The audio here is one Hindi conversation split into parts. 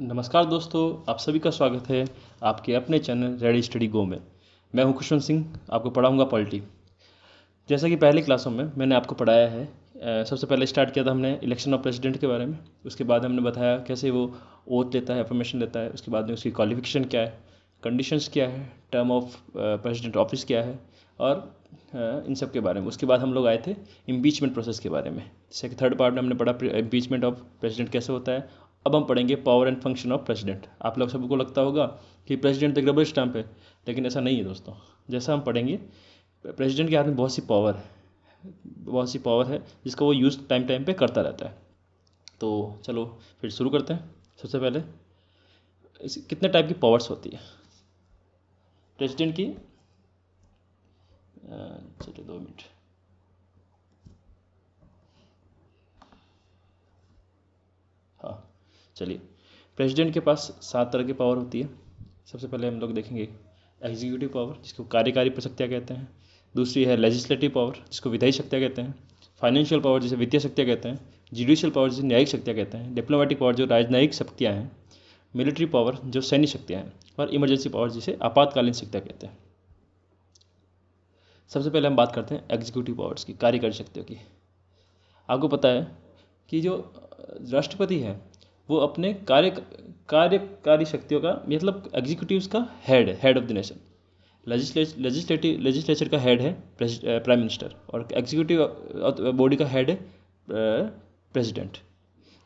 नमस्कार दोस्तों आप सभी का स्वागत है आपके अपने चैनल रेडी स्टडी गो में मैं हूं खुशवंत सिंह आपको पढ़ाऊंगा पॉलिटी जैसा कि पहले क्लासों में मैंने आपको पढ़ाया है सबसे पहले स्टार्ट किया था हमने इलेक्शन ऑफ प्रेसिडेंट के बारे में उसके बाद हमने बताया कैसे वो ओथ लेता है एफर्मेशन लेता है उसके बाद में उसकी क्वालिफिकेशन क्या है कंडीशंस क्या है टर्म ऑफ प्रेसिडेंट ऑफिस क्या है और इन सब के बारे में उसके बाद हम लोग आए थे इम्पीचमेंट प्रोसेस के बारे में जैसे कि थर्ड पार्ट में हमने पढ़ा इम्पीचमेंट ऑफ प्रेसिडेंट कैसे होता है अब हम पढ़ेंगे power and function of president आप लोग सबको लगता होगा कि प्रेसिडेंट एक रबर स्टैम्प है लेकिन ऐसा नहीं है दोस्तों जैसा हम पढ़ेंगे प्रेसिडेंट के हाथ में बहुत सी पावर है बहुत सी पावर है जिसका वो यूज़ टाइम टाइम पे करता रहता है तो चलो फिर शुरू करते हैं सबसे पहले इस कितने टाइप की पावर्स होती है प्रेसिडेंट की चलिए दो मिनट चलिए प्रेसिडेंट के पास सात तरह की पावर होती है सबसे पहले हम लोग देखेंगे एग्जीक्यूटिव पावर जिसको कार्यकारी प्रशक्तियाँ कहते हैं दूसरी है लेजिस्लेटिव पावर जिसको विधायी शक्तियाँ कहते हैं फाइनेंशियल पावर जिसे वित्तीय शक्तियाँ कहते हैं जुडिशियल पावर जिसे न्यायिक शक्तियाँ कहते हैं डिप्लोमेटिक पावर जो राजनयिक शक्तियाँ हैं मिलिट्री पावर जो सैन्य शक्तियाँ हैं और इमरजेंसी पावर जिसे आपातकालीन शक्तियाँ कहते हैं सबसे पहले हम बात करते हैं एग्जीक्यूटिव पावर्स की कार्यकारी शक्तियों की आपको पता है कि जो राष्ट्रपति है वो अपने कार्य कार्यकारी शक्तियों का मतलब एग्जीक्यूटिव का head head of the nation legislative legislature का हेड है प्राइम मिनिस्टर uh, और एग्जीक्यूटिव बॉडी uh, का हेड है प्रेसिडेंट uh,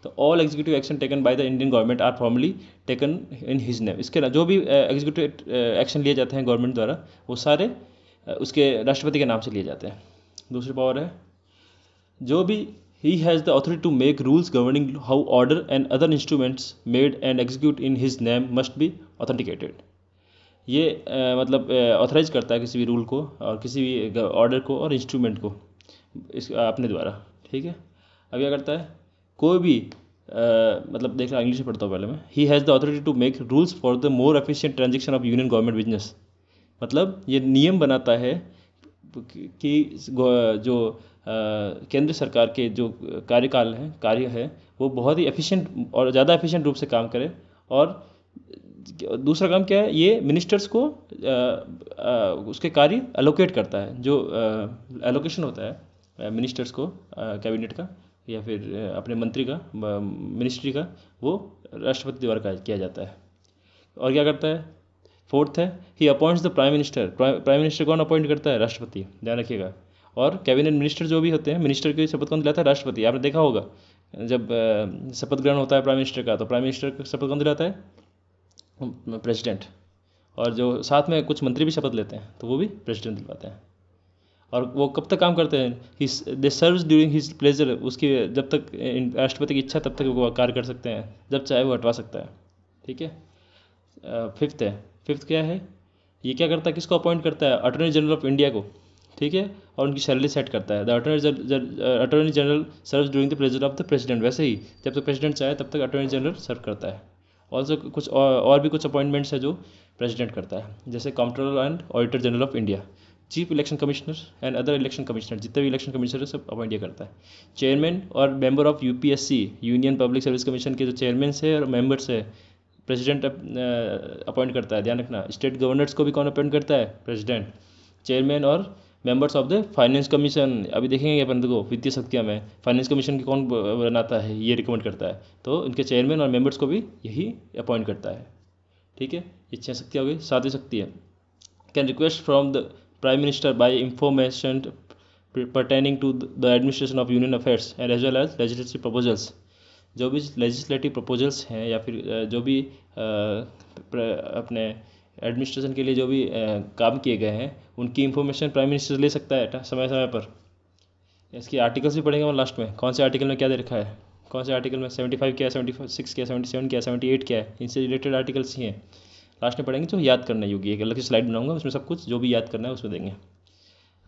तो all executive action taken by the Indian government are formally taken in his name इसके जो भी एग्जीक्यूटिव एक्शन लिए जाते हैं गवर्नमेंट द्वारा वो सारे उसके राष्ट्रपति के नाम से लिए जाते हैं दूसरी पावर है जो भी He has the authority to make rules governing how order and other instruments made and executed in his name must be authenticated. ये आ, मतलब ऑथराइज करता है किसी भी रूल को और किसी भी ऑर्डर को और इंस्ट्रूमेंट को इस अपने द्वारा ठीक है अब क्या करता है कोई भी आ, मतलब देख रहा इंग्लिश में पढ़ता हूँ पहले मैं he has the authority to make rules for the more efficient transaction of union government business मतलब ये नियम बनाता है कि जो केंद्र सरकार के जो कार्यकाल हैं कार्य है वो बहुत ही एफिशिएंट और ज़्यादा एफिशिएंट रूप से काम करे और दूसरा काम क्या है ये मिनिस्टर्स को आ, आ, उसके कार्य एलोकेट करता है जो एलोकेशन होता है मिनिस्टर्स को कैबिनेट का या फिर अपने मंत्री का मिनिस्ट्री का वो राष्ट्रपति द्वारा किया जाता है और क्या करता है फोर्थ है he appoints the prime minister prime minister कौन अपॉइंट करता है राष्ट्रपति ध्यान रखिएगा और कैबिनेट मिनिस्टर जो भी होते हैं मिनिस्टर की शपथ कौन दिलाता है राष्ट्रपति आपने देखा होगा जब शपथ ग्रहण होता है प्राइम मिनिस्टर का तो प्राइम मिनिस्टर का शपथ कौन दिलाता है प्रेसिडेंट और जो साथ में कुछ मंत्री भी शपथ लेते हैं तो वो भी प्रेसिडेंट दिलवाते हैं और वो कब तक काम करते हैं they serves during his pleasure उसकी जब तक राष्ट्रपति की इच्छा तब तक वो कार्य कर सकते हैं जब चाहे वो हटवा सकता है ठीक है फिफ्थ है फिफ्थ क्या है ये क्या करता है किसको अपॉइंट करता है अटॉर्नी जनरल ऑफ इंडिया को ठीक है और उनकी सैलरी सेट करता है the attorney attorney general serve during the present of the president वैसे ही जब तक प्रेसिडेंट चाहे तब तक अटॉर्नी जनरल सर्व करता है ऑल्सो कुछ और, uh, और भी कुछ अपॉइंटमेंट्स है जो प्रेसिडेंट करता है जैसे controller and auditor general of India chief election commissioner and other election commissioner जितने भी इलेक्शन कमिश्नर है सब अपॉइंट ये करता है चेयरमैन और member of UPSC union public service commission के जो चेयरमैन है और मेंबर्स है प्रेसिडेंट अपॉइंट करता है ध्यान रखना स्टेट गवर्नर्स को भी कौन अपॉइंट करता है प्रेसिडेंट चेयरमैन और members of the finance commission अभी देखेंगे अपन देखो वित्तीय शक्तियाँ में फाइनेंस कमीशन की कौन बनाता है ये रिकमेंड करता है तो इनके चेयरमैन और मेंबर्स को भी यही अपॉइंट करता है ठीक है ये छह शक्तियाँ हो गई सातवीं शक्ति है can request from the prime minister by information pertaining to the administration of union affairs and as well as legislative proposals जो भी लेजिस्लेटिव प्रपोजल्स हैं या फिर जो भी अपने एडमिनिस्ट्रेशन के लिए जो भी काम किए गए हैं उनकी इन्फॉर्मेशन प्राइम मिनिस्टर ले सकता है समय समय पर इसके आर्टिकल्स भी पढ़ेंगे हम लास्ट में कौन से आर्टिकल में क्या दे रखा है कौन से आर्टिकल में सेवेंटी फाइव क्या है सेवेंटी सिक्स क्या सेवेंटी सेवन क्या सेवेंटी एट क्या है इनसे रिलेटेड आर्टिकल्स ही हैं लास्ट में पढ़ेंगे जो याद करना योगी एक अलग से स्लाइड बनाऊंगा उसमें सब कुछ जो भी याद करना है उसमें देंगे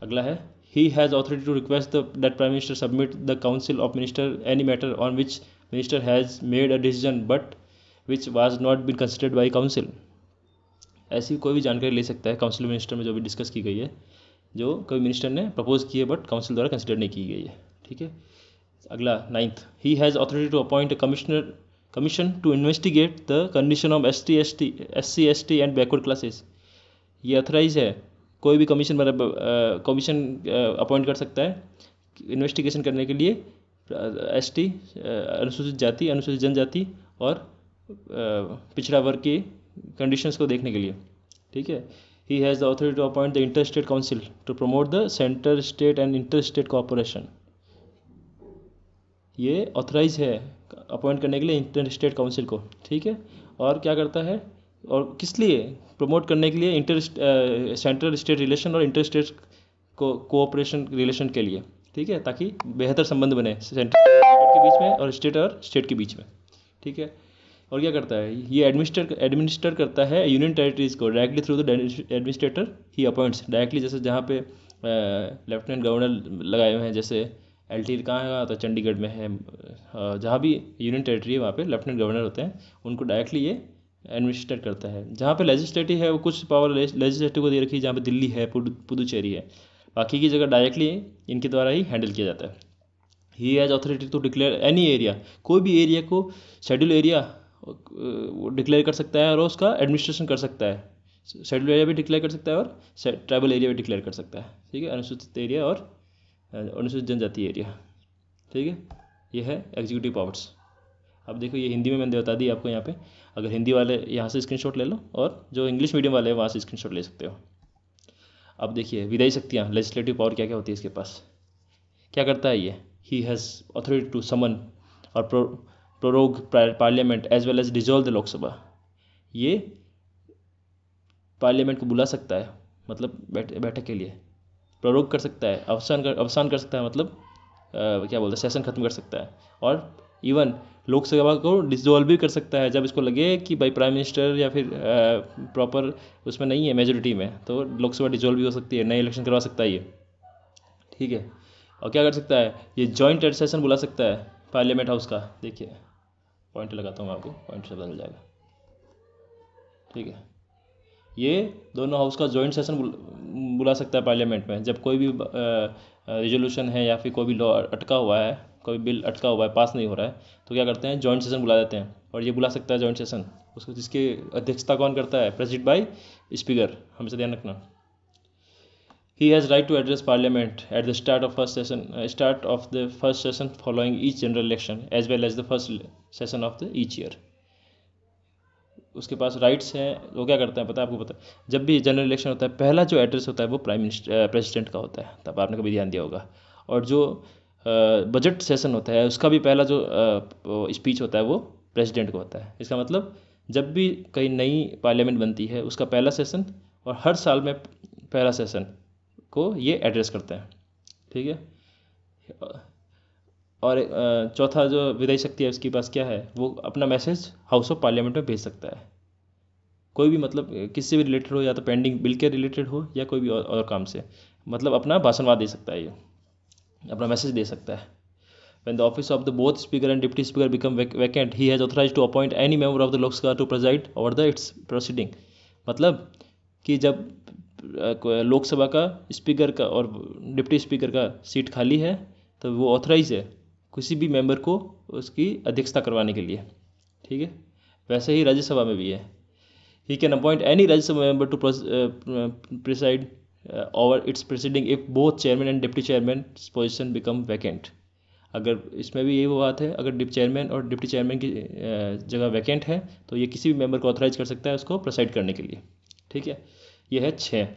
अगला है he has authority to request that prime minister submit the council of minister any matter on which minister has made a decision but which was not been considered by council ऐसी कोई भी जानकारी ले सकता है काउंसिल मिनिस्टर में जो भी डिस्कस की गई है जो कभी मिनिस्टर ने प्रपोज किए बट काउंसिल द्वारा कंसिडर नहीं की गई है ठीक है अगला ninth he has authority to appoint commissioner commission to investigate the condition of S T S T S C S T and backward classes ये अथोराइज है कोई भी कमीशन मतलब कमीशन अपॉइंट कर सकता है इन्वेस्टिगेशन करने के लिए एस टी अनुसूचित जाति अनुसूचित जनजाति और पिछड़ा वर्ग के कंडीशंस को देखने के लिए ठीक है he has the authority to appoint the inter state council to promote the centre state and inter state cooperation ये ऑथराइज है अपॉइंट करने के लिए इंटर स्टेट काउंसिल को ठीक है और क्या करता है और किस लिए प्रमोट करने के लिए इंटर सेंट्रल स्टेट रिलेशन और इंटर स्टेट को कोऑपरेशन रिलेशन के लिए ठीक है ताकि बेहतर संबंध बने सेंट्रल स्टेट के बीच में और स्टेट और स्टेट के बीच में ठीक है और क्या करता है ये एडमिनिस्टर एडमिनिस्टर करता है यूनियन टेरिटरीज़ को directly through the administrator he appoints directly जैसे जहाँ पे लेफ्टिनेंट गवर्नर लगाए हुए हैं जैसे एल टी कहाँ है तो चंडीगढ़ में है जहाँ भी यूनियन टेरिटरी है वहाँ पे लेफ्टिनेंट गवर्नर होते हैं उनको डायरेक्टली ये एडमिनिस्ट्रेट करता है जहाँ पे लेजिस्लेटिव है वो कुछ पावर लेजिस्लेटिव को दे रखी है जहाँ पे दिल्ली है पुदुचेरी है बाकी की जगह डायरेक्टली इनके द्वारा ही हैंडल किया जाता है he has authority to declare any area कोई भी एरिया को शेड्यूल एरिया वो डिक्लेयर कर सकता है और उसका एडमिनिस्ट्रेशन कर सकता है शेड्यूल एरिया भी डिक्लेयर कर सकता है और ट्राइबल एरिया भी डिक्लेयर कर सकता है ठीक है अनुसूचित एरिया और अनुसूचित जनजाति एरिया ठीक है ये है एग्जीक्यूटिव पावर्स अब देखो ये हिंदी में मैंने बता दी आपको यहाँ पे अगर हिंदी वाले यहाँ से स्क्रीनशॉट ले लो और जो इंग्लिश मीडियम वाले हैं वहाँ से स्क्रीनशॉट ले सकते हो अब देखिए विदाई शक्तियाँ लेजिस्लेटिव पावर क्या क्या होती है इसके पास क्या करता है ये he has authority to summon और prorogue parliament as well as dissolve the Lok Sabha ये पार्लियामेंट को बुला सकता है मतलब बैठ बैठक के लिए प्ररोग कर सकता है अवसान कर अवसान कर सकता है मतलब आ, क्या बोलते हैं सेशन खत्म कर सकता है और इवन लोकसभा को डिजोल्व भी कर सकता है जब इसको लगे कि भाई प्राइम मिनिस्टर या फिर प्रॉपर उसमें नहीं है मेजोरिटी में तो लोकसभा डिजोल्व भी हो सकती है नए इलेक्शन करवा सकता है ये ठीक है और क्या कर सकता है ये जॉइंट सेशन बुला सकता है पार्लियामेंट हाउस का देखिए पॉइंट लगाता हूँ आपको पॉइंट से बदल जाएगा ठीक है ये दोनों हाउस का जॉइंट सेशन बुला सकता है पार्लियामेंट में जब कोई भी रेजोल्यूशन है या फिर कोई भी लॉ अटका हुआ है कोई बिल अटका हुआ है पास नहीं हो रहा है तो क्या करते हैं जॉइंट सेशन बुला देते हैं और ये बुला सकता है जॉइंट सेशन उसको जिसके अध्यक्षता कौन करता है प्रेसिड बाई स्पीकर हमेशा ध्यान रखना he has right to address parliament at the start of first session uh, start of the first session following each general election as well as the first session of the each year उसके पास राइट्स हैं वो क्या करते हैं पता है आपको पता है जब भी जनरल इलेक्शन होता है पहला जो एड्रेस होता है वो प्राइम मिनिस्टर प्रेसिडेंट का होता है तब आपने कभी ध्यान दिया होगा और जो बजट uh, सेशन होता है उसका भी पहला जो स्पीच uh, होता है वो प्रेसिडेंट का होता है इसका मतलब जब भी कहीं नई पार्लियामेंट बनती है उसका पहला सेशन और हर साल में पहला सेशन को ये एड्रेस करते हैं ठीक है और चौथा जो विदाई शक्ति है उसके पास क्या है वो अपना मैसेज हाउस ऑफ पार्लियामेंट में भेज सकता है कोई भी मतलब किससे भी रिलेटेड हो या तो पेंडिंग बिल के रिलेटेड हो या कोई भी और, और काम से मतलब अपना भाषणवाद दे सकता है ये अपना मैसेज दे सकता है when the office of the both speaker and deputy speaker become vacant he has authorize to appoint any member of the Lok Sabha to preside over the its proceeding मतलब कि जब लोकसभा का स्पीकर का और डिप्टी स्पीकर का सीट खाली है तो वो ऑथराइज है किसी भी मेंबर को उसकी अध्यक्षता करवाने के लिए ठीक है वैसे ही राज्यसभा में भी है he can appoint any Rajya Sabha member to preside over its proceeding if both chairman and deputy chairman position become vacant अगर इसमें भी यही बात है अगर डिप चेयरमैन और डिप्टी चेयरमैन की जगह वैकेंट है तो ये किसी भी मेंबर को ऑथराइज कर सकता है उसको प्रोसाइड करने के लिए ठीक है ये है छः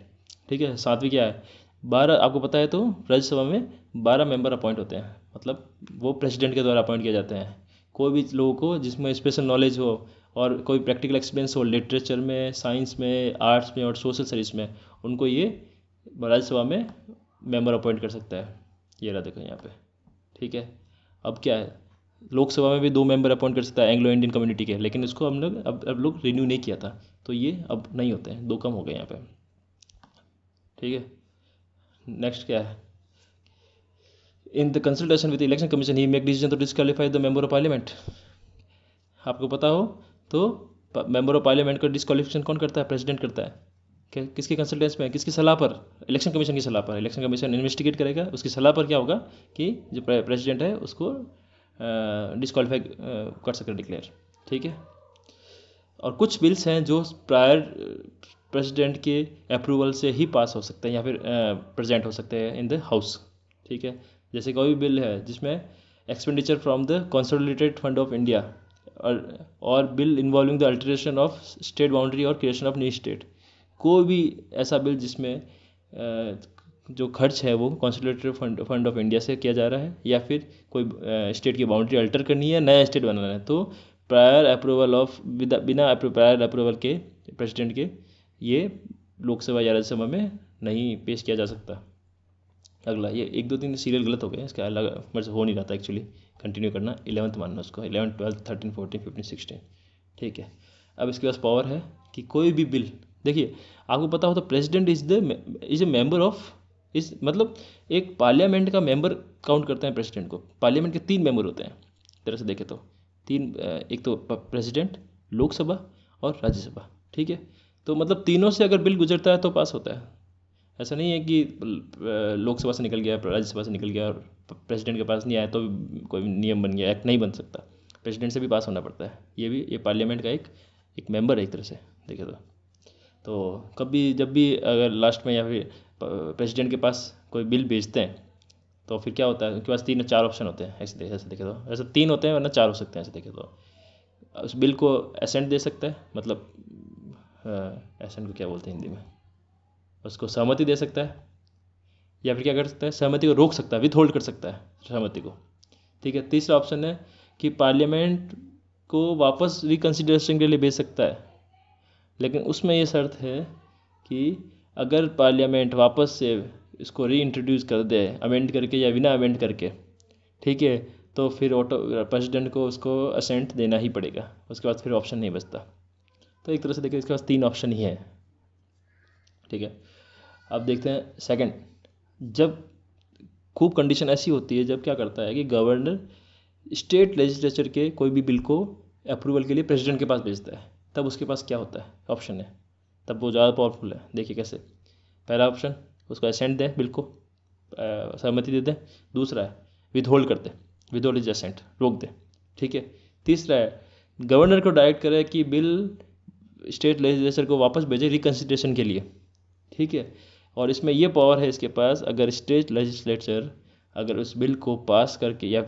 ठीक है सातवीं क्या है बारह आपको पता है तो राज्यसभा में बारह मेंबर अपॉइंट होते हैं मतलब वो प्रेसिडेंट के द्वारा अपॉइंट किया जाते हैं कोई भी लोगों को जिसमें स्पेशल नॉलेज हो और कोई प्रैक्टिकल एक्सपीरियंस हो लिटरेचर में साइंस में आर्ट्स में और सोशल सर्विस में उनको ये राज्यसभा में मेंबर अपॉइंट कर सकता है ये रहा देखो यहाँ पे ठीक है अब क्या है लोकसभा में भी दो मेंबर अपॉइंट कर सकता है एंग्लो इंडियन कम्युनिटी के लेकिन इसको हम लोग अब अब लोग रिन्यू नहीं किया था तो ये अब नहीं होते हैं दो कम हो गए यहाँ पे ठीक है नेक्स्ट क्या है in the consultation with election commission he make decision to disqualify the member of parliament आपको पता हो तो मेंबर ऑफ पार्लियामेंट का डिस्कालीफिकेशन कौन करता है प्रेसिडेंट करता है किसके कंसल्टेंस में किसकी सलाह पर इलेक्शन कमीशन की सलाह पर इलेक्शन कमीशन इन्वेस्टिगेट करेगा उसकी सलाह पर क्या होगा कि जो प्रेसिडेंट है उसको डिस्कालीफाई कर सकते हैं डिक्लेयर ठीक है और कुछ बिल्स हैं जो प्रायर प्रेसिडेंट के अप्रूवल से ही पास हो सकते हैं या फिर प्रेजेंट हो सकते हैं इन द हाउस ठीक है जैसे कोई भी बिल है जिसमें expenditure from the consolidated fund of India और और bill involving the alteration of state boundary और क्रिएशन ऑफ न्यू स्टेट कोई भी ऐसा बिल जिसमें जो खर्च है वो consolidated fund fund of India से किया जा रहा है या फिर कोई स्टेट की बाउंड्री अल्टर करनी है नया स्टेट बनाना है तो प्रायर अप्रूवल ऑफ बिना प्रायर अप्रूवल के प्रेसिडेंट के ये लोकसभा या राज्यसभा में नहीं पेश किया जा सकता अगला ये एक दो तीन सीरियल गलत हो गए इसका अलग मर्ज हो नहीं रहा था एक्चुअली कंटिन्यू करना इलेवंथ मानना उसको eleven twelfth thirteen fourteen fifteen sixteen ठीक है अब इसके पास पावर है कि कोई भी बिल देखिए आपको पता हो तो president is the is a member of इस मतलब एक पार्लियामेंट का मेंबर काउंट करते हैं प्रेसिडेंट को पार्लियामेंट के तीन मेंबर होते हैं तरह से देखें तो तीन एक तो प्रेसिडेंट लोकसभा और राज्यसभा ठीक है तो मतलब तीनों से अगर बिल गुजरता है तो पास होता है ऐसा नहीं है कि लोकसभा से निकल गया राज्यसभा से निकल गया और प्रेसिडेंट के पास नहीं आया तो कोई नियम बन गया एक्ट नहीं बन सकता प्रेसिडेंट से भी पास होना पड़ता है ये भी ये पार्लियामेंट का एक एक मेंबर है एक तरह से देखे तो तो कभी जब भी अगर लास्ट में या फिर प्रेसिडेंट के पास कोई बिल भेजते हैं तो फिर क्या होता है उनके पास तीन या चार ऑप्शन होते हैं ऐसे देखे ऐसे देखे तो ऐसे तीन होते हैं वरना चार हो सकते हैं ऐसे देखे तो उस बिल को एसेंट दे सकता है मतलब एसेंट को क्या बोलते हैं हिंदी में उसको सहमति दे सकता है या फिर क्या कर सकता है सहमति को रोक सकता है विथ होल्ड कर सकता है सहमति को ठीक है तीसरा ऑप्शन है कि पार्लियामेंट को वापस रिकन्सिडरेशन के लिए भेज सकता है लेकिन उसमें यह शर्त है कि अगर पार्लियामेंट वापस से इसको रीइंट्रोड्यूस कर दे अमेंड करके या बिना अमेंड करके ठीक है तो फिर ऑटो प्रेसिडेंट को उसको असेंट देना ही पड़ेगा उसके बाद फिर ऑप्शन नहीं बचता तो एक तरह से देखिए इसके पास तीन ऑप्शन ही हैं ठीक है अब देखते हैं सेकंड जब खूब कंडीशन ऐसी होती है जब क्या करता है कि गवर्नर स्टेट लेजिस्लेचर के कोई भी बिल को अप्रूवल के लिए प्रेसिडेंट के पास भेजता है तब उसके पास क्या होता है ऑप्शन है तब वो ज़्यादा पावरफुल है देखिए कैसे पहला ऑप्शन उसका असेंट दें बिल को सहमति दे दें दूसरा है विद होल्ड कर दें विद होल्ड इज असेंट रोक दें ठीक है तीसरा है गवर्नर को डायरेक्ट करें कि बिल स्टेट लेजिस्लेचर को वापस भेजें रिकन्सिडरेशन के लिए ठीक है और इसमें यह पावर है इसके पास अगर स्टेट लेजिस्लेचर अगर उस बिल को पास करके या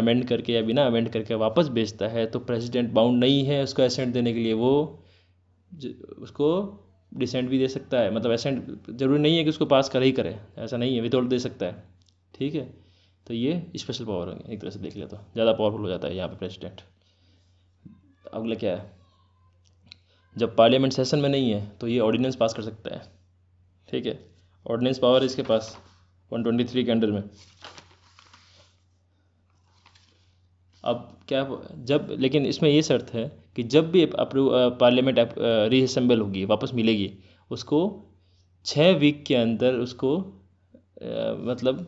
अमेंड करके या बिना अमेंड करके वापस भेजता है तो प्रेसिडेंट बाउंड नहीं है उसका असेंट देने के लिए वो उसको डिसेंट भी दे सकता है मतलब एसेंट ज़रूरी नहीं है कि उसको पास कर ही करे ऐसा नहीं है विदाउट दे सकता है ठीक है तो ये स्पेशल पावर होंगे एक तरह से देख लिया तो ज़्यादा पावरफुल हो जाता है यहाँ पर प्रेसिडेंट अगला क्या है जब पार्लियामेंट सेशन में नहीं है तो ये ऑर्डिनेंस पास कर सकता है ठीक है ऑर्डिनेंस पावर इसके पास 123 के अंडर में अब क्या जब लेकिन इसमें ये शर्त है कि जब भी अप्रूव पार्लियामेंट रीअसेंबल होगी वापस मिलेगी उसको छः वीक के अंदर उसको आ, मतलब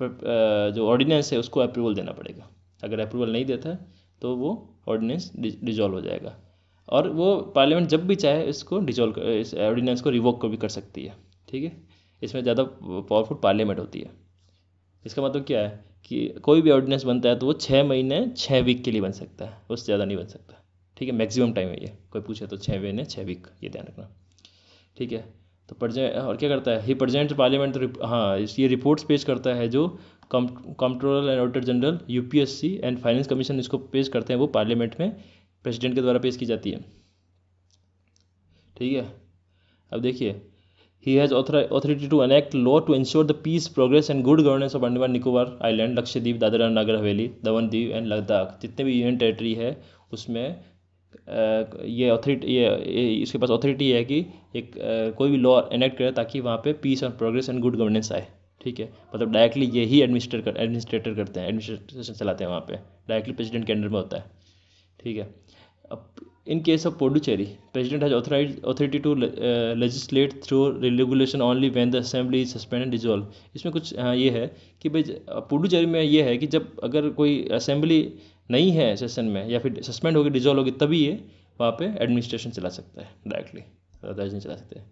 प, आ, जो ऑर्डिनेंस है उसको अप्रूवल देना पड़ेगा अगर अप्रूवल नहीं देता है तो वो ऑर्डिनेंस डिजॉल्व हो जाएगा और वो पार्लियामेंट जब भी चाहे इसको डिजॉल्व इस ऑर्डिनेंस को रिवोक को भी कर सकती है ठीक है इसमें ज़्यादा पावरफुल पार्लियामेंट होती है इसका मतलब क्या है कि कोई भी ऑर्डिनेंस बनता है तो वो छः महीने छः वीक के लिए बन सकता है उससे ज़्यादा नहीं बन सकता ठीक है मैक्सिमम टाइम है ये कोई पूछे तो छः महीने छः वीक ये ध्यान रखना ठीक है तो प्रजेंट और क्या करता है ही प्रजेंट पार्लियामेंट तो हाँ ये रिपोर्ट्स पेश करता है जो controller and auditor general you and finance commission इसको पेश करते हैं वो पार्लियामेंट में प्रेसिडेंट के द्वारा पेश की जाती है ठीक है अब देखिए He has author- authority to enact law to ensure the peace, progress and good governance of Andaman Nicobar island Lakshadweep Dadra और नागर हवेली दमनदीव एंड लद्दाख जितने भी यूनियन टेरेटरी है उसमें ये अथॉरिटी ये इसके पास अथॉरिटी है कि एक कोई भी लॉ एनेक्ट करे ताकि वहाँ पे पीस और प्रोग्रेस एंड गुड गवर्नेंस आए ठीक है मतलब डायरेक्टली ये ही एडमिनिस्टर कर एडमिनिस्ट्रेटर करते हैं एडमिनिस्ट्रेशन चलाते हैं वहाँ पे डायरेक्टली प्रेसिडेंट के अंडर में होता है ठीक है अब in case of Puducherry president has authorize authority to legislate through regulation only when the assembly suspend and dissolve इसमें कुछ हाँ ये है कि भाई पुडुचेरी में ये है कि जब अगर कोई असेंबली नहीं है सेशन में या फिर सस्पेंड होगी डिजॉल्व होगी तभी ये वहाँ पे एडमिनिस्ट्रेशन चला सकता है डायरेक्टली अदरवाइज नहीं चला सकते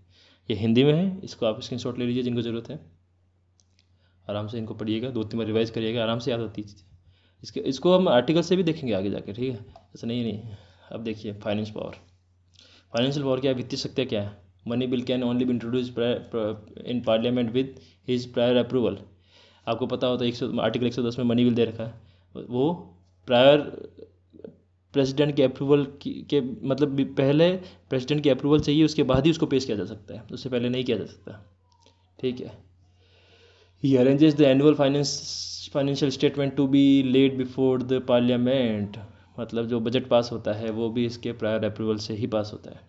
ये हिंदी में है इसको आप स्क्रीन ले लीजिए जिनको ज़रूरत है आराम से इनको पढ़िएगा दो तीन बार रिवाइज करिएगा आराम से याद होती चीज़ें इसके इसको हम आर्टिकल से भी देखेंगे आगे जाके ठीक है ऐसा नहीं नहीं अब देखिए फाइनेंस पावर फाइनेंशियल पावर क्या वित्तीय शक्ति क्या है money bill can only be introduce in parliament with his prior approval आपको पता हो तो एक सौ आर्टिकल एक सौ दस में मनी बिल दे रखा है वो प्रायर प्रेसिडेंट के अप्रूवल के मतलब पहले प्रेसिडेंट के अप्रूवल चाहिए उसके बाद ही उसको पेश किया जा सकता है उससे पहले नहीं किया जा सकता ठीक है he arranges the annual finance financial statement to be laid before the parliament मतलब जो बजट पास होता है वो भी इसके प्रायर अप्रूवल से ही पास होता है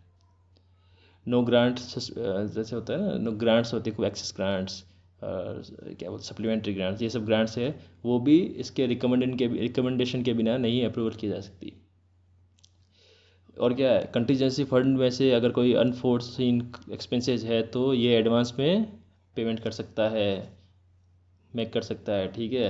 नो ग्रांट जैसे होता है ना नो ग्रांट्स होते हैं एक्सेस ग्रांट्स क्या बोलते सप्लीमेंट्री ग्रांट्स ये सब ग्रांट्स है वो भी इसके रिकमेंडेशन के रिकमेंडेशन के बिना नहीं अप्रूवल की जा सकती और क्या है कंटीजेंसी फंड में से अगर कोई अनफोर्सिन एक्सपेंसेस है तो ये एडवांस में पेमेंट कर सकता है मेक कर सकता है ठीक है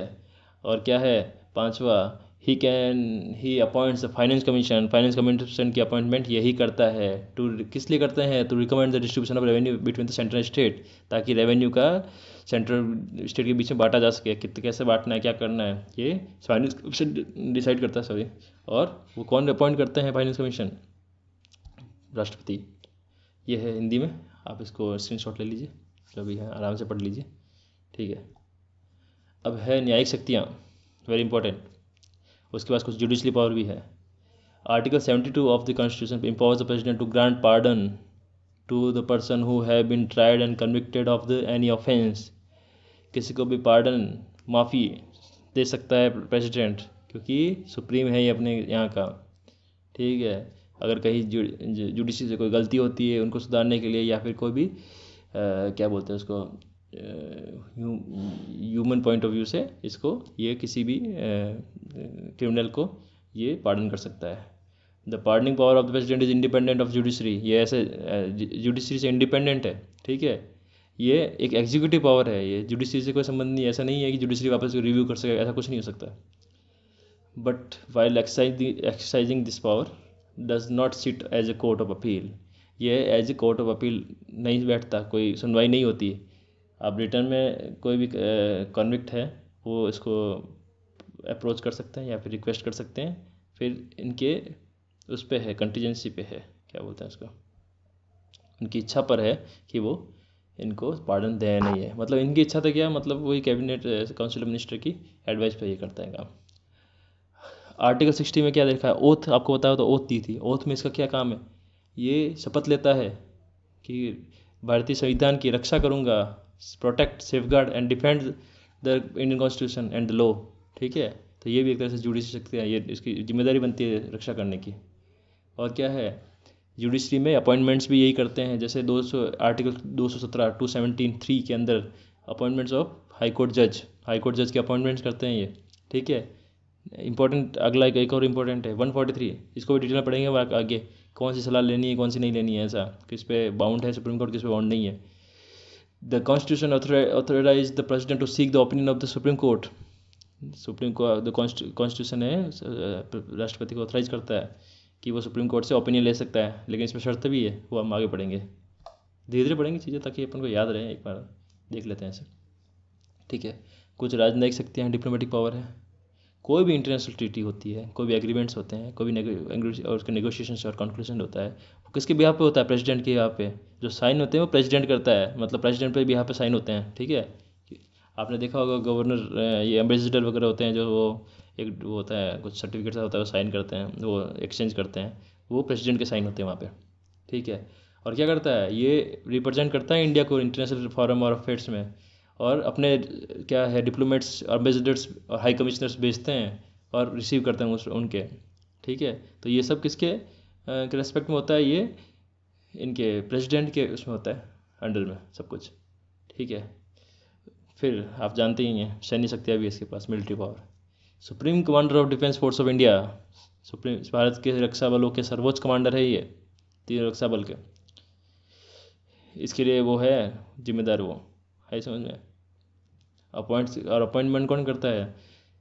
और क्या है पांचवा he can he appoints the finance commission finance commission की अपॉइंटमेंट यही करता है टू किस लिए करते हैं to recommend the distribution of revenue between the central state ताकि रेवेन्यू का सेंट्रल स्टेट के बीच में बांटा जा सके कित कैसे बांटना है क्या करना है ये फाइनेंस कमीशन डिसाइड करता है सॉरी और वो कौन अपॉइंट करते हैं फाइनेंस कमीशन राष्ट्रपति ये है हिंदी में आप इसको स्क्रीन शॉट ले लीजिए जो भी है आराम से पढ़ लीजिए ठीक है अब है न्यायिक शक्तियाँ वेरी इंपॉर्टेंट उसके पास कुछ जुडिशली पावर भी है article seventy two of the constitution empowers the president to grant pardon to the person who have been tried and convicted of the any offence किसी को भी पार्डन माफ़ी दे सकता है प्रेसिडेंट क्योंकि सुप्रीम है ये अपने यहाँ का ठीक है अगर कहीं जु, जुडिशरी से कोई गलती होती है उनको सुधारने के लिए या फिर कोई भी आ, क्या बोलते हैं उसको ह्यूमन पॉइंट ऑफ व्यू से इसको ये किसी भी क्रिमिनल को ये पार्डन कर सकता है the pardoning power of the president is independent of judiciary ये ऐसे जुडिशरी से इंडिपेंडेंट है ठीक है ये एक एग्जीक्यूटिव पावर है ये जुडिशरी से कोई संबंध नहीं ऐसा नहीं है कि जुडिशरी वापस रिव्यू कर सके ऐसा कुछ नहीं हो सकता but while exercising this power does not sit as a court of appeal ये as a court of appeal नहीं बैठता कोई सुनवाई नहीं होती है अब रिटर्न में कोई भी कॉन्विक्ट है वो इसको अप्रोच कर सकते हैं या फिर रिक्वेस्ट कर सकते हैं फिर इनके उस पर है कंटीजेंसी पे है क्या बोलते हैं उसको उनकी इच्छा पर है कि वो इनको पार्डन दे नहीं है मतलब इनकी इच्छा तो क्या मतलब वही कैबिनेट काउंसिल मिनिस्टर की एडवाइस पर ये करता है काम आर्टिकल सिक्सटी में क्या देखा है ओथ आपको बताया तो ओथ दी थी ओथ में इसका क्या काम है ये शपथ लेता है कि भारतीय संविधान की रक्षा करूँगा protect safeguard and defend the Indian constitution and the law ठीक है तो ये भी एक तरह से जुडिशरी शक्ति है ये इसकी जिम्मेदारी बनती है रक्षा करने की और क्या है जुडिशरी में अपॉइंटमेंट्स भी यही करते हैं जैसे 200 आर्टिकल 217 217 थ्री के अंदर अपॉइंटमेंट्स ऑफ हाई कोर्ट जज हाई कोर्ट जज के अपॉइंटमेंट्स करते हैं ये ठीक है इंपॉर्टेंट अगला एक, और इंपॉर्टेंट है 143 इसको भी डिटेल में पढ़ेंगे आगे कौन सी सलाह लेनी है कौन सी नहीं लेनी है ऐसा किस पे बाउंड है सुप्रीम कोर्ट किस पे बाउंड नहीं है the constitution author- authorized the president to seek the opinion of the supreme court supreme court the constitution है uh, राष्ट्रपति को ऑथराइज करता है कि वो सुप्रीम कोर्ट से ओपिनियन ले सकता है लेकिन इसमें शर्त भी है वो हम आगे पढ़ेंगे धीरे धीरे पढ़ेंगे चीज़ें ताकि अपन को याद रहे एक बार देख लेते हैं इसे ठीक है कुछ राजनयिक शक्तियाँ हैं डिप्लोमेटिक पावर है कोई भी इंटरनेशनल ट्रीटी होती है कोई भी एग्रीमेंट्स होते हैं कोई भी और उसके नेगोशिएशन और कंक्लूजन होता है वो किसके बिहार पे होता है प्रेसिडेंट के यहाँ पे जो साइन होते हैं वो प्रेसिडेंट करता है मतलब प्रेसिडेंट पे यहाँ पे साइन होते हैं ठीक है आपने देखा होगा गवर्नर ये एम्बेसडर वगैरह होते हैं जो वो एक वो होता है कुछ सर्टिफिकेट होता है वो साइन करते हैं वो एक्सचेंज करते हैं वो प्रेसिडेंट के साइन होते हैं वहाँ पर ठीक है और क्या करता है ये रिप्रेजेंट करता है इंडिया को इंटरनेशनल फॉरम और अफेयर्स में और अपने क्या है डिप्लोमेट्स एम्बेसडर्स और हाई कमिश्नर्स भेजते हैं और रिसीव करते हैं उनके ठीक है तो ये सब किसके के रेस्पेक्ट में होता है ये इनके प्रेसिडेंट के उसमें होता है अंडर में सब कुछ ठीक है फिर आप जानते ही हैं सैन्य शक्तियाँ भी इसके पास military power supreme commander of defence force of India supreme Bharat के रक्षा बलों के सर्वोच्च कमांडर है ये तीन रक्षा बल के इसके लिए वो है जिम्मेदार वो है समझ में अपॉइंट्स और अपॉइंटमेंट कौन करता है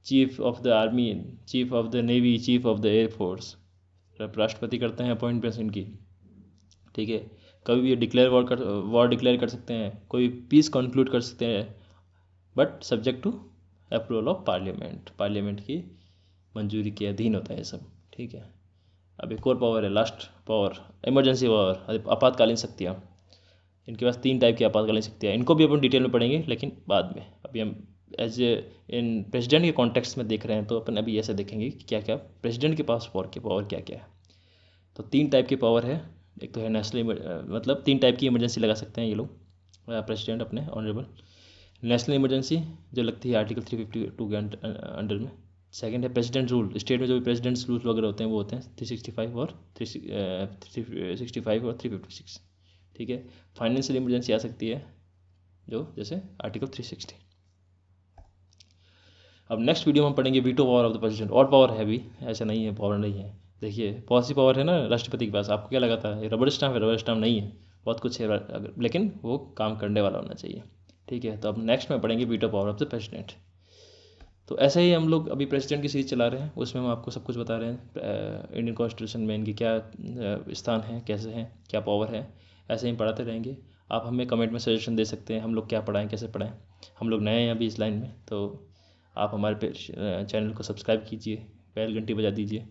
chief of the army chief of the navy chief of the air force राष्ट्रपति करते हैं अपॉइंटमेंट्स इनकी ठीक है कभी भी डिक्लेयर वॉर कर वॉर डिक्लेयर कर सकते हैं कोई पीस कंक्लूड कर सकते हैं but subject to approval of parliament parliament की मंजूरी के अधीन होता है सब ठीक है अब एक और पावर है लास्ट पावर इमरजेंसी पावर आपातकालीन शक्तियाँ इनके पास तीन टाइप की आपातकालीन शक्तियाँ इनको भी अपन डिटेल में पढ़ेंगे लेकिन बाद में अभी हम एज ए इन प्रेसिडेंट के कॉन्टेक्स्ट में देख रहे हैं तो अपन अभी ऐसे देखेंगे कि क्या क्या प्रेसिडेंट के पास पावर के पावर क्या क्या है तो तीन टाइप की पावर है एक तो है नेशनल मतलब तीन टाइप की इमरजेंसी लगा सकते हैं ये लोग प्रेसिडेंट अपने ऑनरेबल नेशनल इमरजेंसी जो लगती है आर्टिकल थ्री फिफ्टी टू के अंडर में सेकेंड है प्रेसिडेंट रूल स्टेट में जो भी प्रेसिडेंट्स रूल वगैरह होते हैं वो होते हैं थ्री सिक्सटी फाइव और थ्री सिक्सटी फाइव और थ्री फिफ्टी सिक्स ठीक है फाइनेंशियल इमरजेंसी आ सकती है जो जैसे आर्टिकल थ्री सिक्सटी अब नेक्स्ट वीडियो में पढ़ेंगे veto power of the president और पावर है भी ऐसा नहीं है पावर नहीं है देखिए बहुत सी पावर है ना राष्ट्रपति के पास आपको क्या लगा था रबर स्टाम्प है रबर स्टाम्प नहीं है बहुत कुछ है लेकिन वो काम करने वाला होना चाहिए ठीक है तो अब नेक्स्ट में पढ़ेंगे veto power of the president तो ऐसे ही हम लोग अभी प्रेसिडेंट की सीरीज चला रहे हैं उसमें हम आपको सब कुछ बता रहे हैं इंडियन कॉन्स्टिट्यूशन में इनके क्या स्थान है कैसे हैं क्या पावर है ऐसे ही पढ़ाते रहेंगे आप हमें कमेंट में सजेशन दे सकते हैं हम लोग क्या पढ़ाएं कैसे पढ़ाएं हम लोग नए हैं अभी इस लाइन में तो आप हमारे चैनल को सब्सक्राइब कीजिए बैल घंटी बजा दीजिए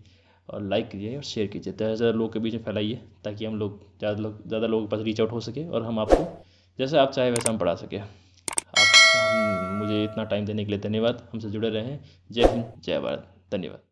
और लाइक कीजिए और शेयर कीजिए ज़्यादा से ज़्यादा लोग के बीच में फैलाइए ताकि हम लोग ज़्यादा लोग ज़्यादा लोगों के पास रीच आउट हो सके और हम आपको जैसे आप चाहे वैसा हम पढ़ा सके आप मुझे इतना टाइम देने के लिए धन्यवाद हमसे जुड़े रहें जय हिंद जय भारत धन्यवाद